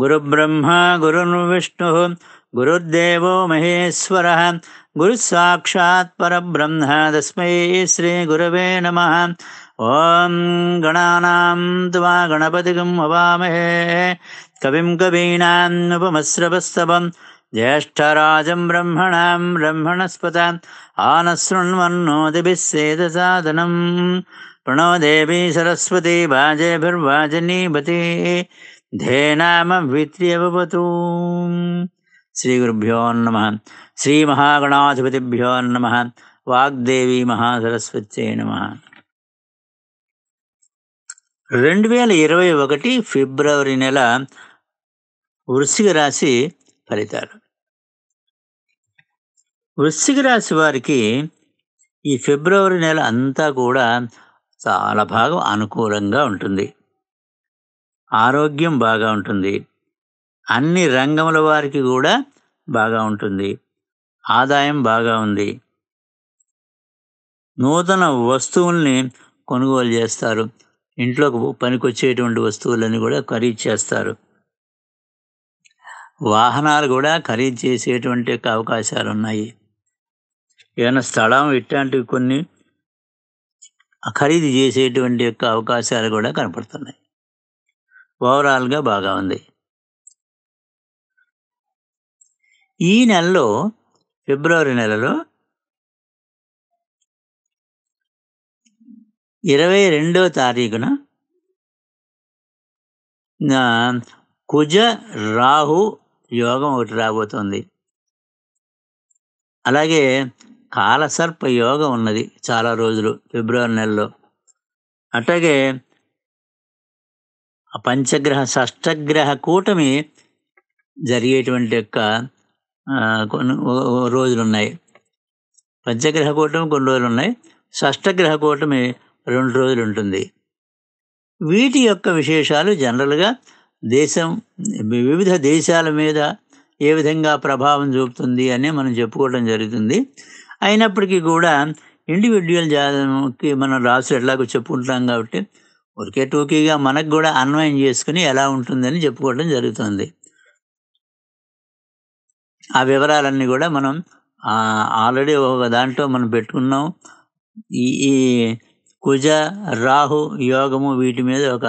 गुरुब्रह्मा गुरुर्विष्णुः गुरुर्देवो महेश्वरः परब्रह्म तस्मै श्रीगुरवे नमः ॐ गणानाम् तु गणपति भवामहे कविम् कवीनामुपमस्रपस्तवम् ज्येष्ठराजं ब्रह्मणां ब्रह्मणस्पत आनशृण्वन्नोतिभिः प्रणो प्रणोदेवी सरस्वती वाजेभिर्वाजिनीभती ధేనామ శ్రీ గురుభ్యో నమ మహాగణాధిపతిభ్యో నమ వాగ్దేవి మహాసరస్వతి నమ రెండు వేల ఇరవై ఒకటి ఫిబ్రవరి నెల వృశ్చిక రాశి ఫలితాలు వృశ్చిక రాశి వారికి ఈ ఫిబ్రవరి నెల అంతా కూడా చాలా భాగం అనుకూలంగా ఉంటుంది ఆరోగ్యం బాగా ఉంటుంది అన్ని రంగముల వారికి కూడా బాగా ఉంటుంది ఆదాయం బాగా ఉంది నూతన వస్తువుల్ని కొనుగోలు చేస్తారు ఇంట్లోకి పనికొచ్చేటువంటి వస్తువులని కూడా ఖరీదు చేస్తారు వాహనాలు కూడా ఖరీదు చేసేటువంటి అవకాశాలు ఉన్నాయి ఏమైనా స్థలం ఇట్లాంటివి కొన్ని ఖరీదు చేసేటువంటి యొక్క అవకాశాలు కూడా కనపడుతున్నాయి ఓవరాల్గా బాగా ఉంది ఈ నెలలో ఫిబ్రవరి నెలలో ఇరవై రెండవ తారీఖున కుజ రాహు యోగం ఒకటి రాబోతుంది అలాగే కాలసర్ప యోగం ఉన్నది చాలా రోజులు ఫిబ్రవరి నెలలో అట్లాగే ఆ పంచగ్రహ షష్టగ్రహ కూటమి జరిగేటువంటి యొక్క కొన్ని రోజులు ఉన్నాయి పంచగ్రహ కూటమి కొన్ని రోజులు ఉన్నాయి షష్టగ్రహ కూటమి రెండు రోజులు ఉంటుంది వీటి యొక్క విశేషాలు జనరల్గా దేశం వివిధ దేశాల మీద ఏ విధంగా ప్రభావం చూపుతుంది అని మనం చెప్పుకోవడం జరుగుతుంది అయినప్పటికీ కూడా ఇండివిజువల్ జాతకి మనం రాసులు ఎట్లాగో చెప్పుకుంటాం కాబట్టి ఒకే టోకీగా మనకు కూడా అన్వయం చేసుకుని ఎలా ఉంటుందని చెప్పుకోవడం జరుగుతుంది ఆ వివరాలన్నీ కూడా మనం ఆల్రెడీ ఒక దాంట్లో మనం పెట్టుకున్నాం ఈ ఈ కుజ రాహు యోగము వీటి మీద ఒక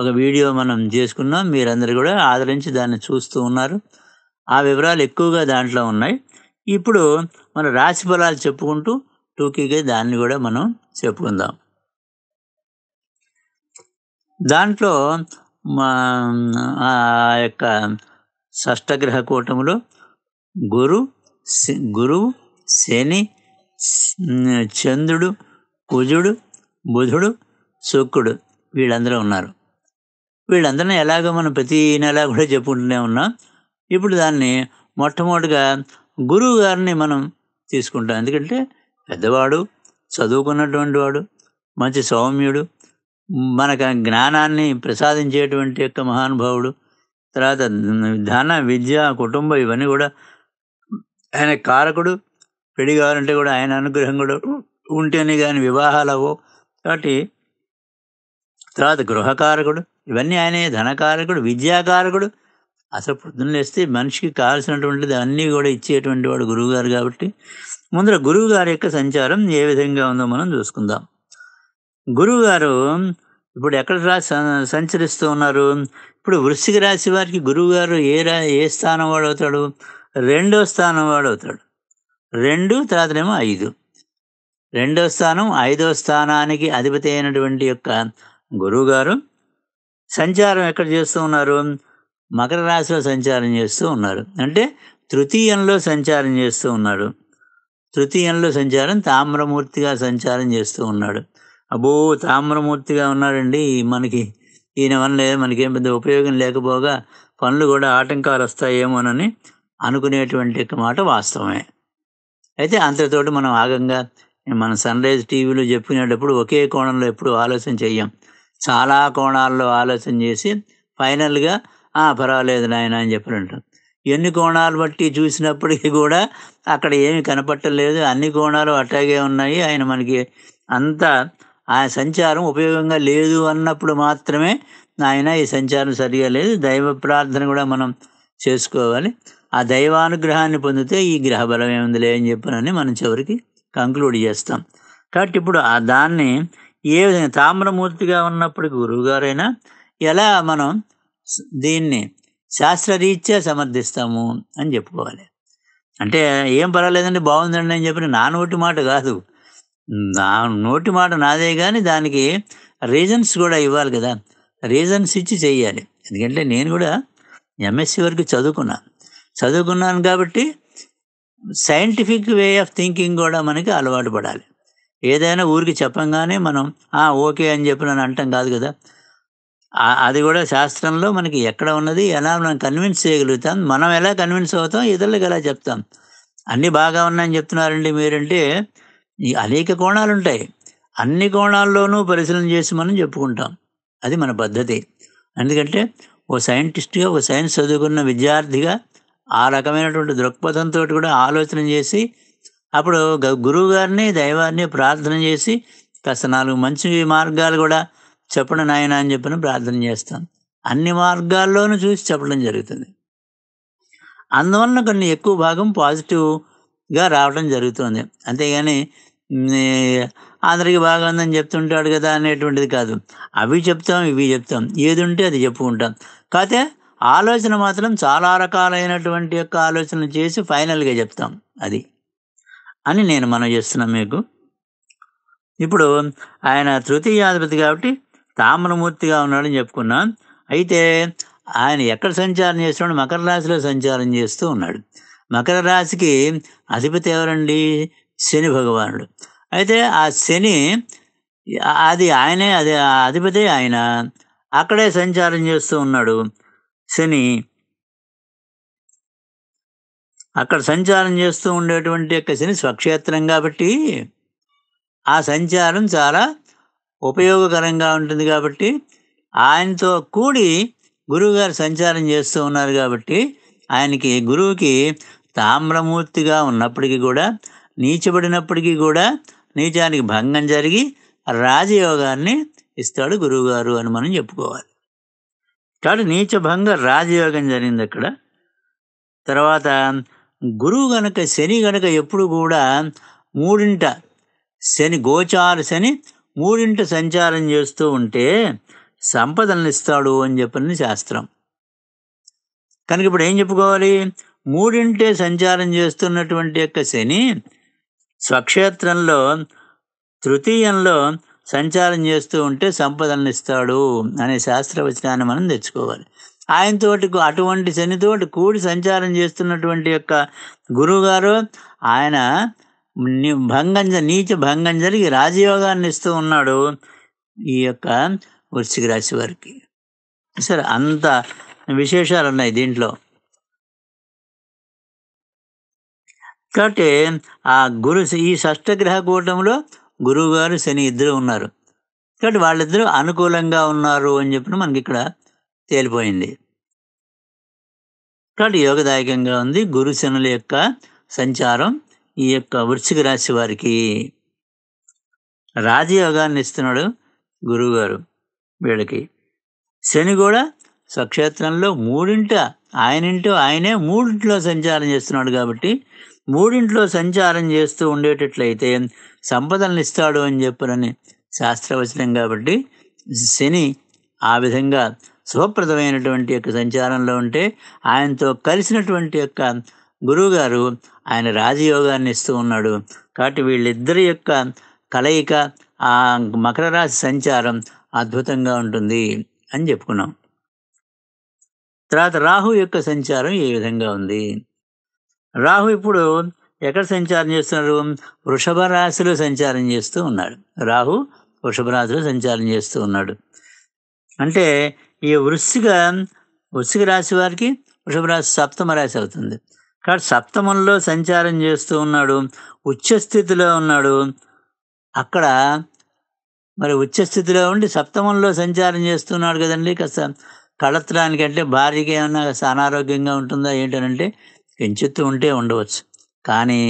ఒక వీడియో మనం చేసుకున్నాం మీరందరూ కూడా ఆదరించి దాన్ని చూస్తూ ఉన్నారు ఆ వివరాలు ఎక్కువగా దాంట్లో ఉన్నాయి ఇప్పుడు మన రాశి ఫలాలు చెప్పుకుంటూ టూకీగా దాన్ని కూడా మనం చెప్పుకుందాం దాంట్లో ఆ యొక్క షష్టగ్రహ కూటములో గురు గురువు శని చంద్రుడు కుజుడు బుధుడు శుక్రుడు వీళ్ళందరూ ఉన్నారు వీళ్ళందరినీ ఎలాగో మనం ప్రతి నెలా కూడా చెప్పుకుంటూనే ఉన్నాం ఇప్పుడు దాన్ని మొట్టమొదటిగా గురువు గారిని మనం తీసుకుంటాం ఎందుకంటే పెద్దవాడు చదువుకున్నటువంటి వాడు మంచి సౌమ్యుడు మనకు జ్ఞానాన్ని ప్రసాదించేటువంటి యొక్క మహానుభావుడు తర్వాత ధన విద్య కుటుంబం ఇవన్నీ కూడా ఆయన కారకుడు పెళ్లి కావాలంటే కూడా ఆయన అనుగ్రహం కూడా ఉంటేనే కానీ వివాహాలు అవ్వవు కాబట్టి తర్వాత గృహకారకుడు ఇవన్నీ ఆయనే ధనకారకుడు విద్యాకారకుడు అసలు పొద్దున్న మనిషికి కావాల్సినటువంటిది అన్నీ కూడా ఇచ్చేటువంటి వాడు గురువుగారు కాబట్టి ముందర గురువుగారి యొక్క సంచారం ఏ విధంగా ఉందో మనం చూసుకుందాం గురువుగారు ఇప్పుడు ఎక్కడ రాసి సంచరిస్తూ ఉన్నారు ఇప్పుడు వృశ్చిక రాశి వారికి గురువుగారు ఏ రా ఏ స్థానం వాడవుతాడు రెండో స్థానం వాడవుతాడు రెండు తర్వాతనేమో ఐదు రెండో స్థానం ఐదో స్థానానికి అధిపతి అయినటువంటి యొక్క గురువుగారు సంచారం ఎక్కడ చేస్తూ ఉన్నారు మకర రాశిలో సంచారం చేస్తూ ఉన్నారు అంటే తృతీయంలో సంచారం చేస్తూ ఉన్నాడు తృతీయంలో సంచారం తామ్రమూర్తిగా సంచారం చేస్తూ ఉన్నాడు అబ్బో తామ్రమూర్తిగా ఉన్నాడండి మనకి ఈయన వల్ల మనకేం పెద్ద ఉపయోగం లేకపోగా పనులు కూడా ఆటంకాలు వస్తాయేమోనని అనుకునేటువంటి మాట వాస్తవమే అయితే అంతతోటి మనం ఆగంగా మన సన్ రైజ్ టీవీలో చెప్పుకునేటప్పుడు ఒకే కోణంలో ఎప్పుడు ఆలోచన చెయ్యం చాలా కోణాల్లో ఆలోచన చేసి ఫైనల్గా పర్వాలేదు నాయన అని చెప్పినట్టు ఎన్ని కోణాలు బట్టి చూసినప్పటికీ కూడా అక్కడ ఏమి కనపట్టలేదు అన్ని కోణాలు అట్టాగే ఉన్నాయి ఆయన మనకి అంతా ఆ సంచారం ఉపయోగంగా లేదు అన్నప్పుడు మాత్రమే ఆయన ఈ సంచారం సరిగా లేదు దైవ ప్రార్థన కూడా మనం చేసుకోవాలి ఆ దైవానుగ్రహాన్ని పొందితే ఈ గ్రహ బలం ఏముందిలే అని చెప్పనని మనం చివరికి కంక్లూడ్ చేస్తాం కాబట్టి ఇప్పుడు ఆ దాన్ని ఏ విధంగా తామ్రమూర్తిగా ఉన్నప్పుడు గురువుగారైనా ఎలా మనం దీన్ని శాస్త్రరీత్యా సమర్థిస్తాము అని చెప్పుకోవాలి అంటే ఏం పర్వాలేదండి బాగుందండి అని చెప్పి నా నోటి మాట కాదు నా నోటి మాట నాదే కానీ దానికి రీజన్స్ కూడా ఇవ్వాలి కదా రీజన్స్ ఇచ్చి చేయాలి ఎందుకంటే నేను కూడా ఎంఎస్సి వరకు చదువుకున్నా చదువుకున్నాను కాబట్టి సైంటిఫిక్ వే ఆఫ్ థింకింగ్ కూడా మనకి అలవాటు పడాలి ఏదైనా ఊరికి చెప్పంగానే మనం ఓకే అని చెప్పి నన్ను అంటాం కాదు కదా అది కూడా శాస్త్రంలో మనకి ఎక్కడ ఉన్నది ఎలా మనం కన్విన్స్ చేయగలుగుతాం మనం ఎలా కన్విన్స్ అవుతాం ఇతరులకు ఎలా చెప్తాం అన్నీ బాగా ఉన్నాయని చెప్తున్నారండి మీరంటే ఈ అనేక కోణాలు ఉంటాయి అన్ని కోణాల్లోనూ పరిశీలన చేసి మనం చెప్పుకుంటాం అది మన పద్ధతి ఎందుకంటే ఓ సైంటిస్ట్గా ఓ సైన్స్ చదువుకున్న విద్యార్థిగా ఆ రకమైనటువంటి దృక్పథంతో కూడా ఆలోచన చేసి అప్పుడు గురువు గారిని దైవాన్ని ప్రార్థన చేసి కాస్త నాలుగు మంచి మార్గాలు కూడా చెప్పడం నాయన అని చెప్పిన ప్రార్థన చేస్తాం అన్ని మార్గాల్లోనూ చూసి చెప్పడం జరుగుతుంది అందువలన కొన్ని ఎక్కువ భాగం పాజిటివ్గా రావడం జరుగుతుంది అంతేగాని అందరికి బాగా ఉందని చెప్తుంటాడు కదా అనేటువంటిది కాదు అవి చెప్తాం ఇవి చెప్తాం ఏది ఉంటే అది చెప్పుకుంటాం కాకపోతే ఆలోచన మాత్రం చాలా రకాలైనటువంటి యొక్క ఆలోచనలు చేసి ఫైనల్గా చెప్తాం అది అని నేను మనం చేస్తున్నాం మీకు ఇప్పుడు ఆయన తృతీయాధిపతి కాబట్టి తామరమూర్తిగా ఉన్నాడని చెప్పుకున్నాం అయితే ఆయన ఎక్కడ సంచారం చేస్తున్నాడు మకర రాశిలో సంచారం చేస్తూ ఉన్నాడు మకర రాశికి అధిపతి ఎవరండి శని భగవానుడు అయితే ఆ శని అది ఆయనే అది అధిపతి ఆయన అక్కడే సంచారం చేస్తూ ఉన్నాడు శని అక్కడ సంచారం చేస్తూ ఉండేటువంటి యొక్క శని స్వక్షేత్రం కాబట్టి ఆ సంచారం చాలా ఉపయోగకరంగా ఉంటుంది కాబట్టి ఆయనతో కూడి గురువుగారు సంచారం చేస్తూ ఉన్నారు కాబట్టి ఆయనకి గురువుకి తామ్రమూర్తిగా ఉన్నప్పటికీ కూడా నీచబడినప్పటికీ కూడా నీచానికి భంగం జరిగి రాజయోగాన్ని ఇస్తాడు గురువుగారు అని మనం చెప్పుకోవాలి కాబట్టి నీచభంగ రాజయోగం జరిగింది అక్కడ తర్వాత గురువు గనక శని గనక ఎప్పుడు కూడా మూడింట శని గోచార శని మూడింట సంచారం చేస్తూ ఉంటే సంపదలను ఇస్తాడు అని చెప్పింది శాస్త్రం కనుక ఇప్పుడు ఏం చెప్పుకోవాలి మూడింటే సంచారం చేస్తున్నటువంటి యొక్క శని స్వక్షేత్రంలో తృతీయంలో సంచారం చేస్తూ ఉంటే సంపదలను ఇస్తాడు అనే శాస్త్రవచనాన్ని మనం తెచ్చుకోవాలి ఆయనతోటి అటువంటి శనితోటి కూడి సంచారం చేస్తున్నటువంటి యొక్క గురువుగారు ఆయన భంగం నీచ భంగం జరిగి రాజయోగాన్ని ఇస్తూ ఉన్నాడు ఈ యొక్క వృశ్చిక రాశి వారికి సరే అంత విశేషాలు ఉన్నాయి దీంట్లో కాబట్టి ఆ గురు ఈ షష్టగ్రహ కూటంలో గురువుగారు శని ఇద్దరు ఉన్నారు కాబట్టి వాళ్ళిద్దరూ అనుకూలంగా ఉన్నారు అని చెప్పిన మనకి ఇక్కడ తేలిపోయింది కాబట్టి యోగదాయకంగా ఉంది గురు శనుల యొక్క సంచారం ఈ యొక్క వృశ్చిక రాశి వారికి రాజయోగాన్ని ఇస్తున్నాడు గురువుగారు వీళ్ళకి శని కూడా స్వక్షేత్రంలో మూడింట ఆయనింటూ ఆయనే మూడింట్లో సంచారం చేస్తున్నాడు కాబట్టి మూడింట్లో సంచారం చేస్తూ ఉండేటట్లయితే సంపదలను ఇస్తాడు అని చెప్పనని శాస్త్రవచనం కాబట్టి శని ఆ విధంగా శుభప్రదమైనటువంటి యొక్క సంచారంలో ఉంటే ఆయనతో కలిసినటువంటి యొక్క గురువుగారు ఆయన రాజయోగాన్ని ఇస్తూ ఉన్నాడు కాబట్టి వీళ్ళిద్దరి యొక్క కలయిక ఆ మకర రాశి సంచారం అద్భుతంగా ఉంటుంది అని చెప్పుకున్నాం తర్వాత రాహు యొక్క సంచారం ఏ విధంగా ఉంది రాహు ఇప్పుడు ఎక్కడ సంచారం చేస్తున్నారు వృషభ రాశిలో సంచారం చేస్తూ ఉన్నాడు రాహు వృషభ రాశిలో సంచారం చేస్తూ ఉన్నాడు అంటే ఈ వృశ్చిక వృశ్చిక రాశి వారికి వృషభ రాశి సప్తమ రాశి అవుతుంది కాబట్టి సప్తమంలో సంచారం చేస్తూ ఉన్నాడు ఉచ్చస్థితిలో ఉన్నాడు అక్కడ మరి ఉచ్చస్థితిలో ఉండి సప్తమంలో సంచారం చేస్తున్నాడు కదండి కాస్త కళత్రానికి అంటే భార్యకి ఏమన్నా అనారోగ్యంగా ఉంటుందా ఏంటనంటే పెంచుతూ ఉంటే ఉండవచ్చు కానీ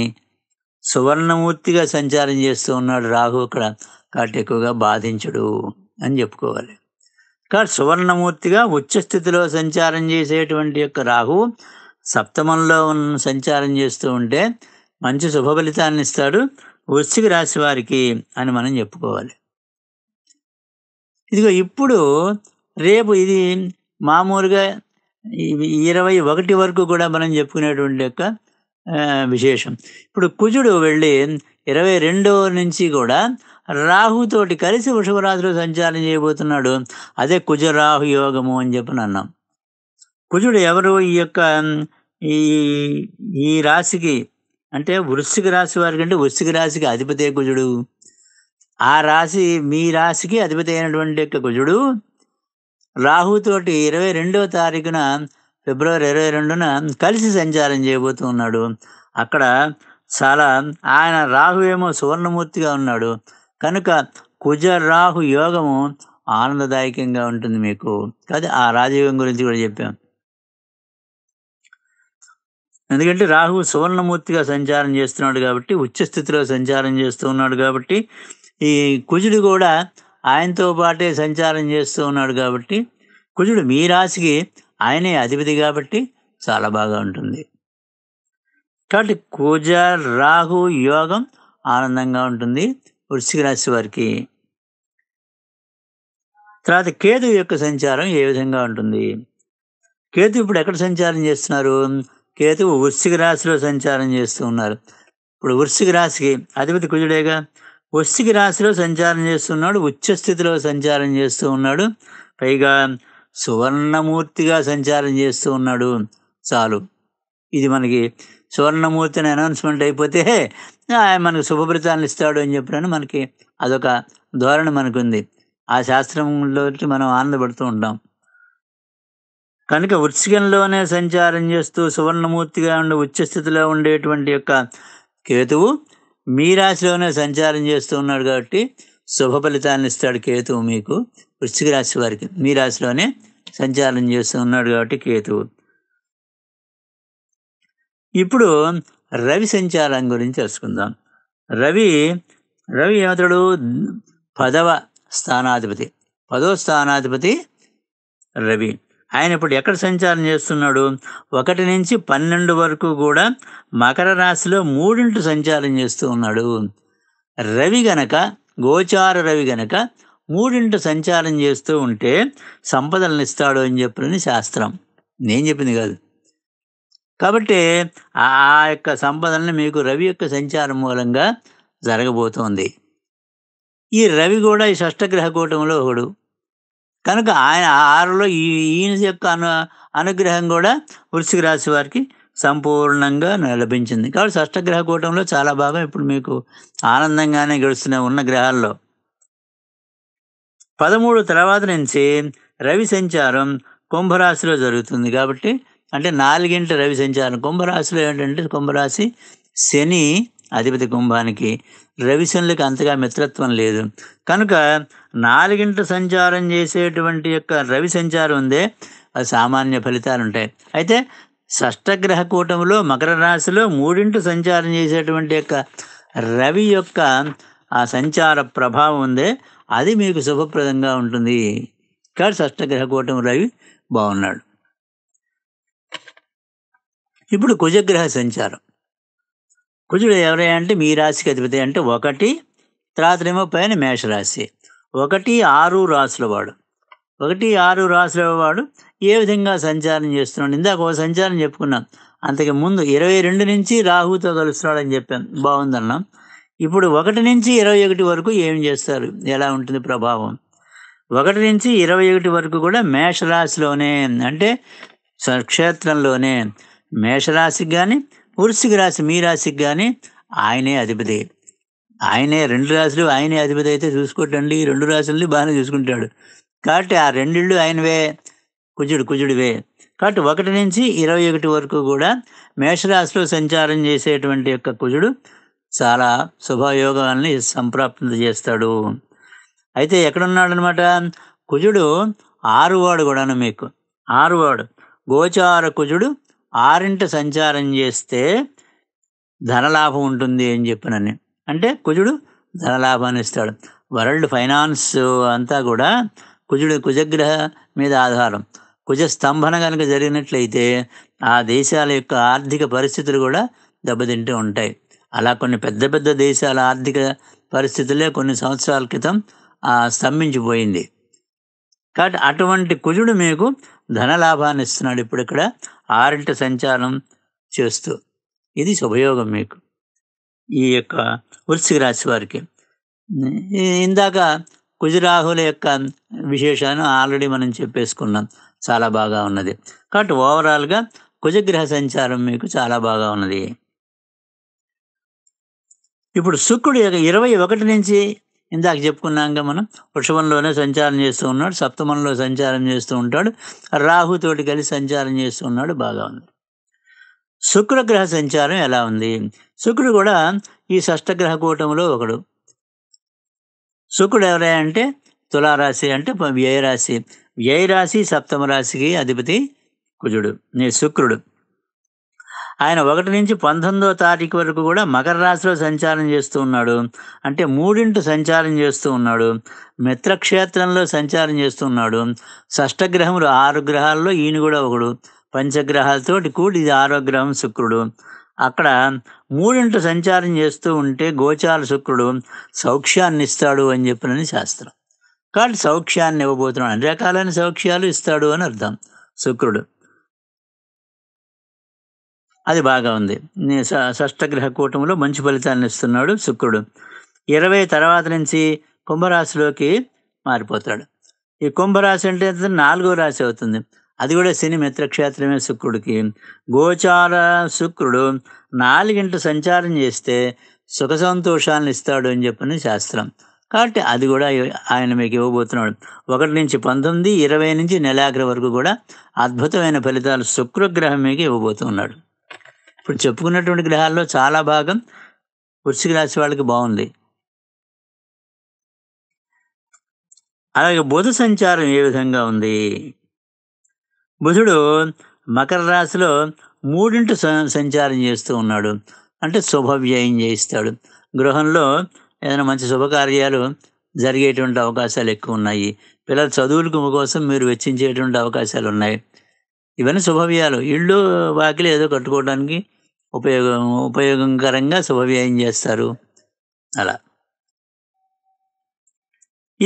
సువర్ణమూర్తిగా సంచారం చేస్తూ ఉన్నాడు రాహు ఇక్కడ కాబట్టి ఎక్కువగా బాధించడు అని చెప్పుకోవాలి కాబట్టి సువర్ణమూర్తిగా ఉచ్చస్థితిలో సంచారం చేసేటువంటి యొక్క రాహు సప్తమంలో ఉన్న సంచారం చేస్తూ ఉంటే మంచి శుభ ఫలితాన్ని ఇస్తాడు వృశ్చిక రాశి వారికి అని మనం చెప్పుకోవాలి ఇదిగో ఇప్పుడు రేపు ఇది మామూలుగా ఇరవై ఒకటి వరకు కూడా మనం చెప్పుకునేటువంటి యొక్క విశేషం ఇప్పుడు కుజుడు వెళ్ళి ఇరవై రెండో నుంచి కూడా రాహుతోటి కలిసి వృషభరాశిలో సంచారం చేయబోతున్నాడు అదే కుజరాహు యోగము అని చెప్పి అన్నాం కుజుడు ఎవరు ఈ యొక్క ఈ ఈ రాశికి అంటే వృశ్చిక రాశి వారికి అంటే వృశ్చిక రాశికి అధిపతి కుజుడు ఆ రాశి మీ రాశికి అధిపతి అయినటువంటి యొక్క కుజుడు రాహుతోటి ఇరవై రెండవ తారీఖున ఫిబ్రవరి ఇరవై రెండున కలిసి సంచారం చేయబోతున్నాడు అక్కడ చాలా ఆయన రాహు ఏమో సువర్ణమూర్తిగా ఉన్నాడు కనుక కుజ రాహు యోగము ఆనందదాయకంగా ఉంటుంది మీకు కదా ఆ రాజయోగం గురించి కూడా చెప్పాం ఎందుకంటే రాహు సువర్ణమూర్తిగా సంచారం చేస్తున్నాడు కాబట్టి ఉచ్చస్థితిలో సంచారం చేస్తూ ఉన్నాడు కాబట్టి ఈ కుజుడు కూడా ఆయనతో పాటే సంచారం చేస్తూ ఉన్నాడు కాబట్టి కుజుడు మీ రాశికి ఆయనే అధిపతి కాబట్టి చాలా బాగా ఉంటుంది కాబట్టి కుజ రాహు యోగం ఆనందంగా ఉంటుంది వృశ్చిక రాశి వారికి తర్వాత కేతు యొక్క సంచారం ఏ విధంగా ఉంటుంది కేతు ఇప్పుడు ఎక్కడ సంచారం చేస్తున్నారు కేతు వృశ్చిక రాశిలో సంచారం చేస్తూ ఉన్నారు ఇప్పుడు వృశ్చిక రాశికి అధిపతి కుజుడేగా వస్తికి రాశిలో సంచారం చేస్తున్నాడు ఉచ్చస్థితిలో సంచారం చేస్తూ ఉన్నాడు పైగా సువర్ణమూర్తిగా సంచారం చేస్తూ ఉన్నాడు చాలు ఇది మనకి సువర్ణమూర్తి అని అనౌన్స్మెంట్ అయిపోతే ఆయన మనకు శుభఫలితాలను ఇస్తాడు అని చెప్పినాను మనకి అదొక ధోరణి మనకుంది ఆ శాస్త్రంలో మనం ఆనందపడుతూ ఉంటాం కనుక ఉత్సగంలోనే సంచారం చేస్తూ సువర్ణమూర్తిగా ఉండే ఉచ్చస్థితిలో ఉండేటువంటి యొక్క కేతువు మీ రాశిలోనే సంచారం చేస్తూ ఉన్నాడు కాబట్టి శుభ ఫలితాన్ని ఇస్తాడు కేతువు మీకు వృశ్చిక రాశి వారికి మీ రాశిలోనే సంచారం చేస్తూ ఉన్నాడు కాబట్టి కేతువు ఇప్పుడు రవి సంచారం గురించి తెలుసుకుందాం రవి రవి ఏమతడు పదవ స్థానాధిపతి పదో స్థానాధిపతి రవి ఆయన ఇప్పుడు ఎక్కడ సంచారం చేస్తున్నాడు ఒకటి నుంచి పన్నెండు వరకు కూడా మకర రాశిలో మూడింటి సంచారం చేస్తూ ఉన్నాడు రవి గనక గోచార రవి గనక మూడింటి సంచారం చేస్తూ ఉంటే సంపదలను ఇస్తాడు అని చెప్పని శాస్త్రం నేను చెప్పింది కాదు కాబట్టి ఆ యొక్క సంపదలను మీకు రవి యొక్క సంచారం మూలంగా జరగబోతోంది ఈ రవి కూడా ఈ షష్టగ్రహ కూటంలో ఒకడు కనుక ఆయన ఆరులో ఈయన యొక్క అను అనుగ్రహం కూడా వృశ్చిక రాశి వారికి సంపూర్ణంగా లభించింది కాబట్టి షష్టగ్రహ కూటంలో చాలా భాగం ఇప్పుడు మీకు ఆనందంగానే గడుస్తున్న ఉన్న గ్రహాల్లో పదమూడు తర్వాత నుంచి రవి సంచారం కుంభరాశిలో జరుగుతుంది కాబట్టి అంటే నాలుగింటి రవి సంచారం కుంభరాశిలో ఏంటంటే కుంభరాశి శని అధిపతి కుంభానికి రవిశనులకు అంతగా మిత్రత్వం లేదు కనుక నాలుగింట సంచారం చేసేటువంటి యొక్క రవి సంచారం ఉందే సామాన్య ఫలితాలు ఉంటాయి అయితే షష్టగ్రహ కూటములో మకర రాశిలో మూడింటి సంచారం చేసేటువంటి యొక్క రవి యొక్క ఆ సంచార ప్రభావం ఉందే అది మీకు శుభప్రదంగా ఉంటుంది ఇక్కడ షష్టగ్రహ కూటమి రవి బాగున్నాడు ఇప్పుడు కుజగ్రహ సంచారం కుజుడు ఎవరై అంటే మీ రాశికి అధిపతి అంటే ఒకటి తర్వాత ఏమో పైన మేషరాశి ఒకటి ఆరు రాసుల వాడు ఒకటి ఆరు రాసుల వాడు ఏ విధంగా సంచారం చేస్తున్నాడు ఇందాక ఒక సంచారం చెప్పుకున్నాం అంతకు ముందు ఇరవై రెండు నుంచి రాహుతో కలుస్తున్నాడని చెప్పాం బాగుందన్నాం ఇప్పుడు ఒకటి నుంచి ఇరవై ఒకటి వరకు ఏం చేస్తారు ఎలా ఉంటుంది ప్రభావం ఒకటి నుంచి ఇరవై ఒకటి వరకు కూడా మేషరాశిలోనే అంటే స్వక్షేత్రంలోనే మేషరాశికి కానీ వృశ్చిక రాశి మీ రాశికి కానీ ఆయనే అధిపతి ఆయనే రెండు రాశులు ఆయనే అధిపతి అయితే చూసుకోటండి రెండు రాశుల్ని బాగానే చూసుకుంటాడు కాబట్టి ఆ రెండిళ్ళు ఆయనవే కుజుడు కుజుడివే కాబట్టి ఒకటి నుంచి ఇరవై ఒకటి వరకు కూడా మేషరాశిలో సంచారం చేసేటువంటి యొక్క కుజుడు చాలా శుభయోగాల్ని సంప్రాప్తం చేస్తాడు అయితే ఎక్కడున్నాడనమాట కుజుడు ఆరువాడు కూడాను మీకు ఆరువాడు గోచార కుజుడు ఆరింట సంచారం చేస్తే ధనలాభం ఉంటుంది అని చెప్పినని అంటే కుజుడు ధనలాభాన్ని ఇస్తాడు వరల్డ్ ఫైనాన్స్ అంతా కూడా కుజుడు కుజగ్రహ మీద ఆధారం కుజ స్తంభన కనుక జరిగినట్లయితే ఆ దేశాల యొక్క ఆర్థిక పరిస్థితులు కూడా దెబ్బతింటూ ఉంటాయి అలా కొన్ని పెద్ద పెద్ద దేశాల ఆర్థిక పరిస్థితులే కొన్ని సంవత్సరాల క్రితం స్తంభించిపోయింది కాబట్టి అటువంటి కుజుడు మీకు ధనలాభాన్ని ఇస్తున్నాడు ఇప్పుడు ఇక్కడ ఆరింట సంచారం చేస్తూ ఇది శుభయోగం మీకు ఈ యొక్క వృశ్చిక రాశి వారికి ఇందాక కుజరాహుల యొక్క విశేషాన్ని ఆల్రెడీ మనం చెప్పేసుకున్నాం చాలా బాగా ఉన్నది కాబట్టి ఓవరాల్గా కుజగ్రహ సంచారం మీకు చాలా బాగా ఉన్నది ఇప్పుడు శుక్రుడు ఇరవై ఒకటి నుంచి ఇందాక చెప్పుకున్నాక మనం వృషభంలోనే సంచారం చేస్తూ ఉన్నాడు సప్తమంలో సంచారం చేస్తూ ఉంటాడు రాహుతోటి కలిసి సంచారం చేస్తూ ఉన్నాడు బాగా ఉంది శుక్రగ్రహ సంచారం ఎలా ఉంది శుక్రుడు కూడా ఈ షష్టగ్రహ కూటంలో ఒకడు శుక్రుడు ఎవరే అంటే తులారాశి అంటే వ్యయరాశి వ్యయరాశి సప్తమ రాశికి అధిపతి కుజుడు నీ శుక్రుడు ఆయన ఒకటి నుంచి పంతొమ్మిదో తారీఖు వరకు కూడా మకర రాశిలో సంచారం చేస్తూ ఉన్నాడు అంటే మూడింటి సంచారం చేస్తూ ఉన్నాడు మిత్రక్షేత్రంలో సంచారం చేస్తూ ఉన్నాడు షష్టగ్రహములు ఆరు గ్రహాల్లో ఈయన కూడా ఒకడు పంచగ్రహాలతోటి కూడి ఇది ఆరో గ్రహం శుక్రుడు అక్కడ మూడింట సంచారం చేస్తూ ఉంటే గోచార శుక్రుడు సౌక్ష్యాన్ని ఇస్తాడు అని చెప్పినని శాస్త్రం కాబట్టి సౌక్ష్యాన్ని ఇవ్వబోతున్నాడు అన్ని రకాలైన సౌక్ష్యాలు ఇస్తాడు అని అర్థం శుక్రుడు అది బాగా ఉంది షష్టగ్రహ కూటంలో మంచి ఫలితాలను ఇస్తున్నాడు శుక్రుడు ఇరవై తర్వాత నుంచి కుంభరాశిలోకి మారిపోతాడు ఈ కుంభరాశి అంటే నాలుగో రాశి అవుతుంది అది కూడా శని మిత్రక్షేత్రమే శుక్రుడికి గోచార శుక్రుడు నాలుగింట సంచారం చేస్తే సుఖ సంతోషాలను ఇస్తాడు అని చెప్పని శాస్త్రం కాబట్టి అది కూడా ఆయన మీకు ఇవ్వబోతున్నాడు ఒకటి నుంచి పంతొమ్మిది ఇరవై నుంచి నెలాఖరి వరకు కూడా అద్భుతమైన ఫలితాలు శుక్రగ్రహం మీకు ఇవ్వబోతున్నాడు ఇప్పుడు చెప్పుకున్నటువంటి గ్రహాల్లో చాలా భాగం వృశ్చిక రాశి వాళ్ళకి బాగుంది అలాగే బుధ సంచారం ఏ విధంగా ఉంది బుధుడు మకర రాశిలో మూడింటి సంచారం చేస్తూ ఉన్నాడు అంటే శుభ వ్యయం చేయిస్తాడు గృహంలో ఏదైనా మంచి శుభకార్యాలు జరిగేటువంటి అవకాశాలు ఎక్కువ ఉన్నాయి పిల్లల చదువులకు కోసం మీరు వెచ్చించేటువంటి అవకాశాలు ఉన్నాయి ఇవన్నీ శుభవ్యాలు ఇళ్ళు వాకిలి ఏదో కట్టుకోవడానికి ఉపయోగం ఉపయోగకరంగా శుభవ్యయం చేస్తారు అలా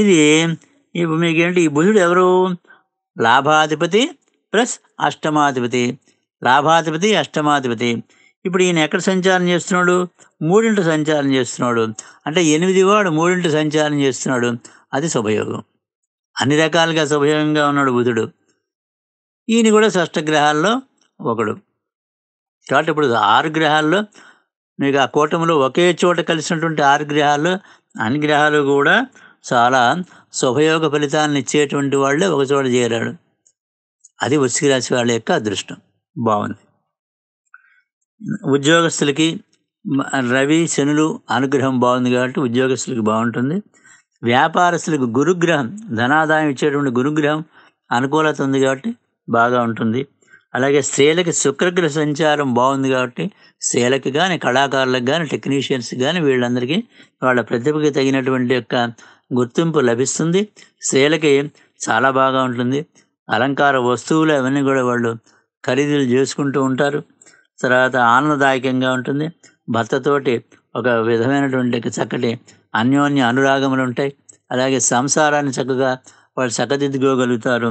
ఇది ఇప్పుడు మీకు ఏంటి ఈ బుధుడు ఎవరు లాభాధిపతి ప్లస్ అష్టమాధిపతి లాభాధిపతి అష్టమాధిపతి ఇప్పుడు ఈయన ఎక్కడ సంచారం చేస్తున్నాడు మూడింట సంచారం చేస్తున్నాడు అంటే ఎనిమిది వాడు మూడింట సంచారం చేస్తున్నాడు అది శుభయోగం అన్ని రకాలుగా శుభయోగంగా ఉన్నాడు బుధుడు ఈయన కూడా గ్రహాల్లో ఒకడు కాబట్టి ఇప్పుడు ఆరు గ్రహాల్లో మీకు ఆ కూటమిలో ఒకే చోట కలిసినటువంటి ఆరు గ్రహాలు అన్ని గ్రహాలు కూడా చాలా శుభయోగ ఫలితాలను ఇచ్చేటువంటి వాళ్ళే ఒక చోట చేరాడు అది వృశ్చిక రాశి వాళ్ళ యొక్క అదృష్టం బాగుంది ఉద్యోగస్తులకి రవి శనులు అనుగ్రహం బాగుంది కాబట్టి ఉద్యోగస్తులకు బాగుంటుంది వ్యాపారస్తులకు గురుగ్రహం ధనాదాయం ఇచ్చేటువంటి గురుగ్రహం అనుకూలత ఉంది కాబట్టి బాగా ఉంటుంది అలాగే స్త్రీలకి శుక్రగ్రహ సంచారం బాగుంది కాబట్టి స్త్రీలకు కానీ కళాకారులకు కానీ టెక్నీషియన్స్ కానీ వీళ్ళందరికీ వాళ్ళ ప్రతిభకి తగినటువంటి యొక్క గుర్తింపు లభిస్తుంది స్త్రీలకి చాలా బాగా ఉంటుంది అలంకార వస్తువులు అవన్నీ కూడా వాళ్ళు ఖరీదులు చేసుకుంటూ ఉంటారు తర్వాత ఆనందదాయకంగా ఉంటుంది భర్తతోటి ఒక విధమైనటువంటి చక్కటి అన్యోన్య అనురాగములు ఉంటాయి అలాగే సంసారాన్ని చక్కగా వాళ్ళు చక్కదిద్దుకోగలుగుతారు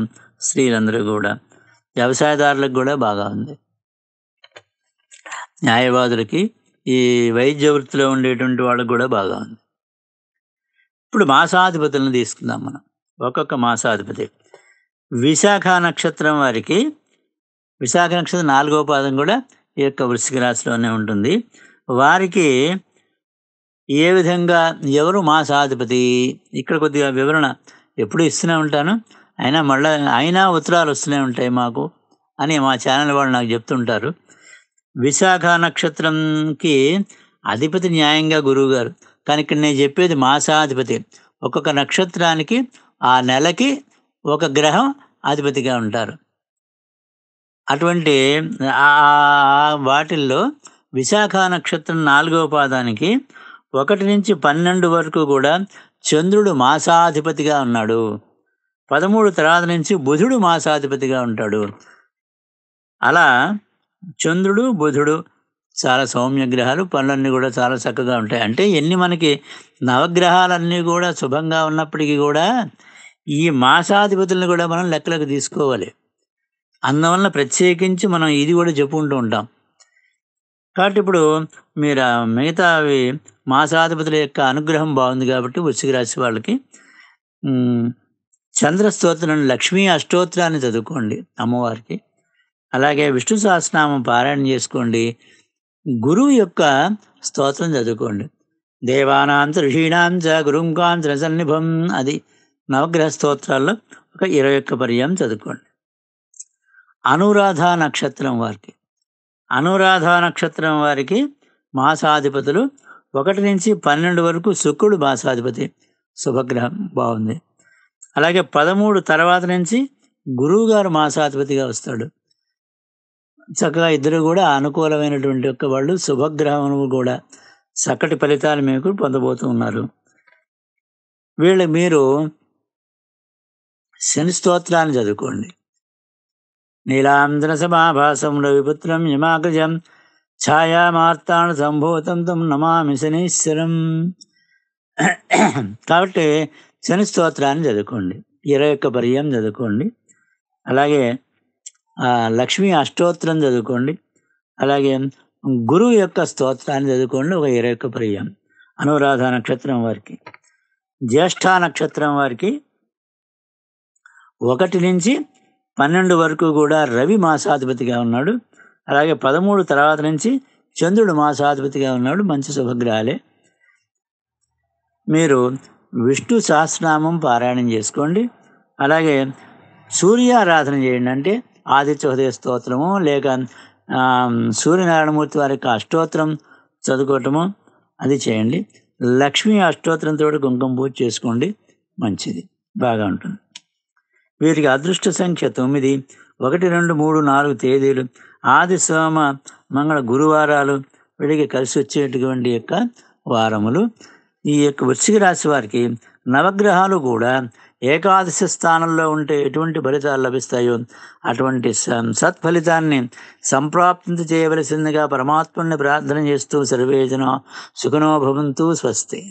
స్త్రీలందరూ కూడా వ్యవసాయదారులకు కూడా బాగా ఉంది న్యాయవాదులకి ఈ వైద్య వృత్తిలో ఉండేటువంటి వాళ్ళకు కూడా బాగా ఉంది ఇప్పుడు మాసాధిపతులను తీసుకుందాం మనం ఒక్కొక్క మాసాధిపతి విశాఖ నక్షత్రం వారికి విశాఖ నక్షత్రం నాలుగో పాదం కూడా ఈ యొక్క వృశ్చిక రాశిలోనే ఉంటుంది వారికి ఏ విధంగా ఎవరు మాసాధిపతి ఇక్కడ కొద్దిగా వివరణ ఎప్పుడు ఇస్తూనే ఉంటాను అయినా మళ్ళీ అయినా ఉత్తరాలు వస్తూనే ఉంటాయి మాకు అని మా ఛానల్ వాళ్ళు నాకు చెప్తుంటారు విశాఖ నక్షత్రంకి అధిపతి న్యాయంగా గురువు గారు కానీ ఇక్కడ నేను చెప్పేది మాసాధిపతి ఒక్కొక్క నక్షత్రానికి ఆ నెలకి ఒక గ్రహం అధిపతిగా ఉంటారు అటువంటి వాటిల్లో విశాఖ నక్షత్రం నాలుగవ పాదానికి ఒకటి నుంచి పన్నెండు వరకు కూడా చంద్రుడు మాసాధిపతిగా ఉన్నాడు పదమూడు తరాల నుంచి బుధుడు మాసాధిపతిగా ఉంటాడు అలా చంద్రుడు బుధుడు చాలా సౌమ్య గ్రహాలు పనులన్నీ కూడా చాలా చక్కగా ఉంటాయి అంటే ఎన్ని మనకి నవగ్రహాలన్నీ కూడా శుభంగా ఉన్నప్పటికీ కూడా ఈ మాసాధిపతులను కూడా మనం లెక్కలకు తీసుకోవాలి అందువలన ప్రత్యేకించి మనం ఇది కూడా చెప్పుకుంటూ ఉంటాం కాబట్టి ఇప్పుడు మీరు మిగతావి మాసాధిపతుల యొక్క అనుగ్రహం బాగుంది కాబట్టి వృశ్చిక రాశి వాళ్ళకి చంద్ర స్తోత్రం లక్ష్మీ అష్టోత్రాన్ని చదువుకోండి అమ్మవారికి అలాగే విష్ణు సహస్రనామం పారాయణ చేసుకోండి గురువు యొక్క స్తోత్రం చదువుకోండి దేవానాంత ఋషీణాంచ గురుంకాంత సన్నిభం అది నవగ్రహ స్తోత్రాల్లో ఒక ఇరవై ఒక్క పర్యాయం చదువుకోండి అనురాధ నక్షత్రం వారికి అనురాధ నక్షత్రం వారికి మాసాధిపతులు ఒకటి నుంచి పన్నెండు వరకు శుక్రుడు మాసాధిపతి శుభగ్రహం బాగుంది అలాగే పదమూడు తర్వాత నుంచి గురువు గారు మాసాధిపతిగా వస్తాడు చక్కగా ఇద్దరు కూడా అనుకూలమైనటువంటి యొక్క వాళ్ళు శుభగ్రహం కూడా చక్కటి ఫలితాలు మీకు పొందబోతూ ఉన్నారు వీళ్ళు మీరు శని స్తోత్రాన్ని చదువుకోండి నీలాంధ్ర సమాభాసం విపుత్రం యమాగ్రజం ఛాయామార్తాణ సంభూతం తమ్ నమామి శనీశ్వరం కాబట్టి శని స్తోత్రాన్ని చదువుకోండి ఇరవై ఒక్క పర్యం చదువుకోండి అలాగే లక్ష్మీ అష్టోత్తరం చదువుకోండి అలాగే గురువు యొక్క స్తోత్రాన్ని చదువుకోండి ఒక ఇరవై ఒక్క పర్యం అనురాధ నక్షత్రం వారికి జ్యేష్ఠ నక్షత్రం వారికి ఒకటి నుంచి పన్నెండు వరకు కూడా రవి మాసాధిపతిగా ఉన్నాడు అలాగే పదమూడు తర్వాత నుంచి చంద్రుడు మాసాధిపతిగా ఉన్నాడు మంచి శుభగ్రహాలే మీరు విష్ణు సహస్రనామం పారాయణం చేసుకోండి అలాగే సూర్యారాధన చేయండి అంటే ఆదిత్య హృదయ స్తోత్రము లేక సూర్యనారాయణమూర్తి వారి యొక్క అష్టోత్తరం చదువుకోవటము అది చేయండి లక్ష్మీ అష్టోత్తరంతో కుంకుమ పూజ చేసుకోండి మంచిది బాగా ఉంటుంది వీరికి అదృష్ట సంఖ్య తొమ్మిది ఒకటి రెండు మూడు నాలుగు తేదీలు ఆది సోమ మంగళ గురువారాలు వీడికి కలిసి వచ్చేటువంటి యొక్క వారములు ఈ యొక్క వృశ్చిక రాశి వారికి నవగ్రహాలు కూడా ఏకాదశి స్థానంలో ఉంటే ఎటువంటి ఫలితాలు లభిస్తాయో అటువంటి సత్ఫలితాన్ని సంప్రాప్తి చేయవలసిందిగా పరమాత్మని ప్రార్థన చేస్తూ సర్వేజన సుఖనో స్వస్తి